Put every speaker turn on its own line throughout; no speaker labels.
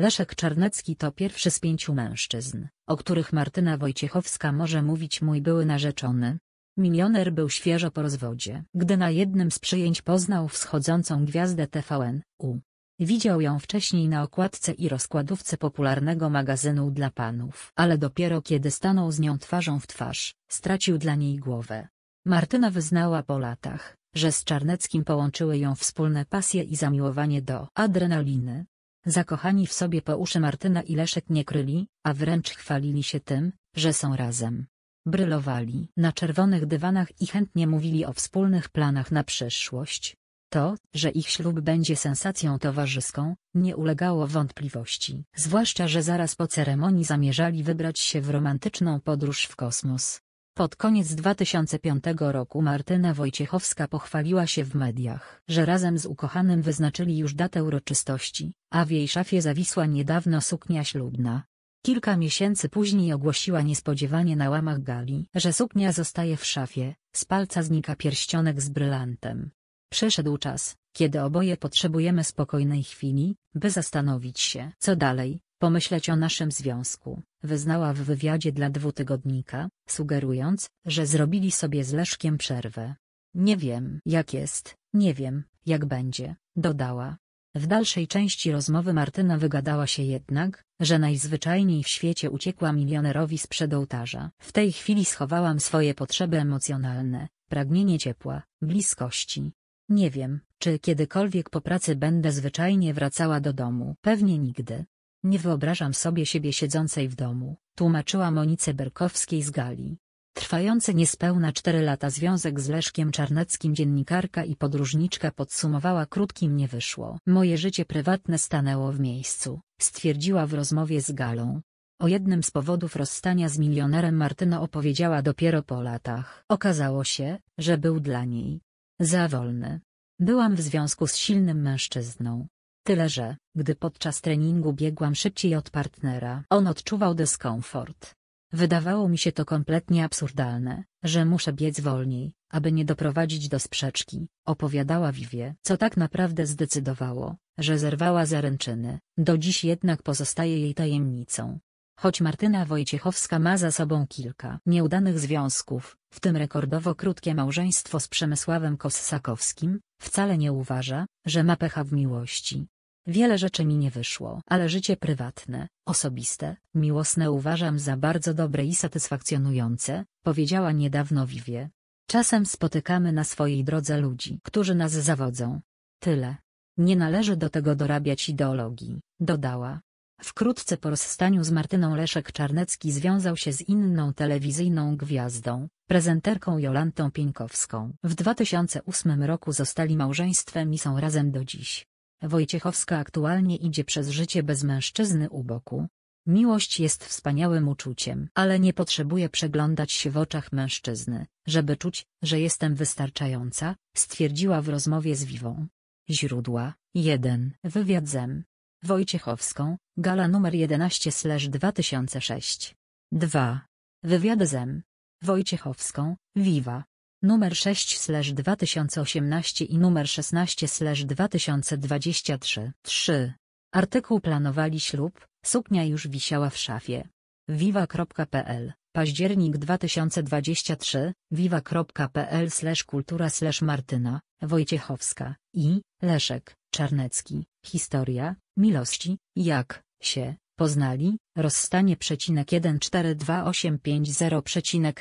Leszek Czarnecki to pierwszy z pięciu mężczyzn, o których Martyna Wojciechowska może mówić mój były narzeczony. Milioner był świeżo po rozwodzie, gdy na jednym z przyjęć poznał wschodzącą gwiazdę TVN-U. Widział ją wcześniej na okładce i rozkładówce popularnego magazynu dla panów, ale dopiero kiedy stanął z nią twarzą w twarz, stracił dla niej głowę. Martyna wyznała po latach, że z Czarneckim połączyły ją wspólne pasje i zamiłowanie do adrenaliny. Zakochani w sobie po uszy Martyna i Leszek nie kryli, a wręcz chwalili się tym, że są razem. Brylowali na czerwonych dywanach i chętnie mówili o wspólnych planach na przyszłość. To, że ich ślub będzie sensacją towarzyską, nie ulegało wątpliwości. Zwłaszcza, że zaraz po ceremonii zamierzali wybrać się w romantyczną podróż w kosmos. Pod koniec 2005 roku Martyna Wojciechowska pochwaliła się w mediach, że razem z ukochanym wyznaczyli już datę uroczystości, a w jej szafie zawisła niedawno suknia ślubna. Kilka miesięcy później ogłosiła niespodziewanie na łamach gali, że suknia zostaje w szafie, z palca znika pierścionek z brylantem. Przyszedł czas, kiedy oboje potrzebujemy spokojnej chwili, by zastanowić się, co dalej, pomyśleć o naszym związku, wyznała w wywiadzie dla dwutygodnika, sugerując, że zrobili sobie z Leszkiem przerwę. Nie wiem, jak jest, nie wiem, jak będzie, dodała. W dalszej części rozmowy Martyna wygadała się jednak, że najzwyczajniej w świecie uciekła milionerowi sprzed ołtarza. W tej chwili schowałam swoje potrzeby emocjonalne, pragnienie ciepła, bliskości. Nie wiem, czy kiedykolwiek po pracy będę zwyczajnie wracała do domu. Pewnie nigdy. Nie wyobrażam sobie siebie siedzącej w domu, tłumaczyła Monice Berkowskiej z Gali. Trwający niespełna cztery lata związek z Leszkiem Czarneckim dziennikarka i podróżniczka podsumowała krótkim nie wyszło. Moje życie prywatne stanęło w miejscu, stwierdziła w rozmowie z Galą. O jednym z powodów rozstania z milionerem Martyno opowiedziała dopiero po latach. Okazało się, że był dla niej za wolny. Byłam w związku z silnym mężczyzną. Tyle, że, gdy podczas treningu biegłam szybciej od partnera, on odczuwał dyskomfort. Wydawało mi się to kompletnie absurdalne, że muszę biec wolniej, aby nie doprowadzić do sprzeczki, opowiadała Vivie, co tak naprawdę zdecydowało, że zerwała zaręczyny, do dziś jednak pozostaje jej tajemnicą. Choć Martyna Wojciechowska ma za sobą kilka nieudanych związków, w tym rekordowo krótkie małżeństwo z Przemysławem Kossakowskim, wcale nie uważa, że ma pecha w miłości. Wiele rzeczy mi nie wyszło, ale życie prywatne, osobiste, miłosne uważam za bardzo dobre i satysfakcjonujące, powiedziała niedawno Vivie. Czasem spotykamy na swojej drodze ludzi, którzy nas zawodzą. Tyle. Nie należy do tego dorabiać ideologii, dodała. Wkrótce po rozstaniu z Martyną Leszek Czarnecki związał się z inną telewizyjną gwiazdą, prezenterką Jolantą Pieńkowską. W 2008 roku zostali małżeństwem i są razem do dziś. Wojciechowska aktualnie idzie przez życie bez mężczyzny u boku. Miłość jest wspaniałym uczuciem, ale nie potrzebuję przeglądać się w oczach mężczyzny, żeby czuć, że jestem wystarczająca, stwierdziła w rozmowie z Wiwą. Źródła 1. Wywiad zem. Wojciechowską, gala numer 11/2006. 2. Wywiad zem. Wojciechowską, Wiwa numer 6/2018 i numer 16/2023. 3. Artykuł planowali ślub, suknia już wisiała w szafie. Viva.pl Październik 2023, viva.pl slash kultura slash Martyna, Wojciechowska i Leszek, Czarnecki, Historia, Miłości, jak się Poznali, rozstanie przecinek 142850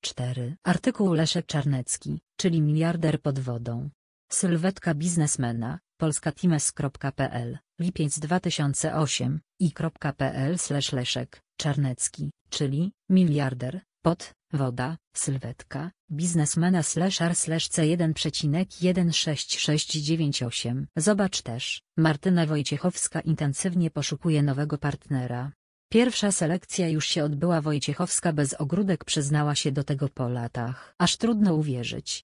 4 Artykuł Leszek Czarnecki, czyli miliarder pod wodą. Sylwetka biznesmena, polskatimes.pl, lipiec 2008, i.pl Leszek, Czarnecki, czyli, miliarder, Pot, woda, sylwetka, biznesmena slash r slash c1,16698. Zobacz też, Martyna Wojciechowska intensywnie poszukuje nowego partnera. Pierwsza selekcja już się odbyła Wojciechowska bez ogródek przyznała się do tego po latach. Aż trudno uwierzyć,